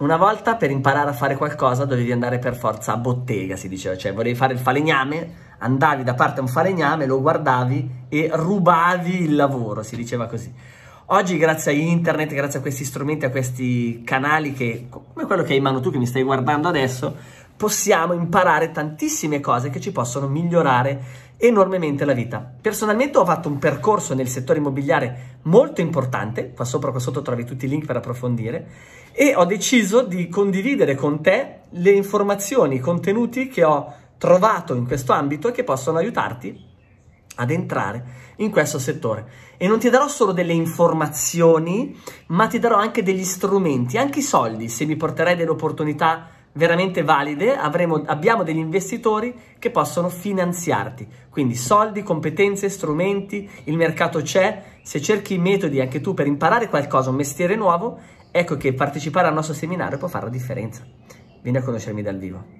Una volta per imparare a fare qualcosa dovevi andare per forza a bottega, si diceva, cioè volevi fare il falegname, andavi da parte a un falegname, lo guardavi e rubavi il lavoro, si diceva così. Oggi grazie a internet, grazie a questi strumenti, a questi canali che, come quello che hai in mano tu che mi stai guardando adesso, possiamo imparare tantissime cose che ci possono migliorare enormemente la vita. Personalmente ho fatto un percorso nel settore immobiliare molto importante, qua sopra, qua sotto trovi tutti i link per approfondire, e ho deciso di condividere con te le informazioni, i contenuti che ho trovato in questo ambito e che possono aiutarti ad entrare in questo settore. E non ti darò solo delle informazioni, ma ti darò anche degli strumenti, anche i soldi, se mi porterai delle opportunità veramente valide, avremo, abbiamo degli investitori che possono finanziarti. Quindi soldi, competenze, strumenti, il mercato c'è. Se cerchi metodi anche tu per imparare qualcosa, un mestiere nuovo, ecco che partecipare al nostro seminario può fare la differenza. Vieni a conoscermi dal vivo.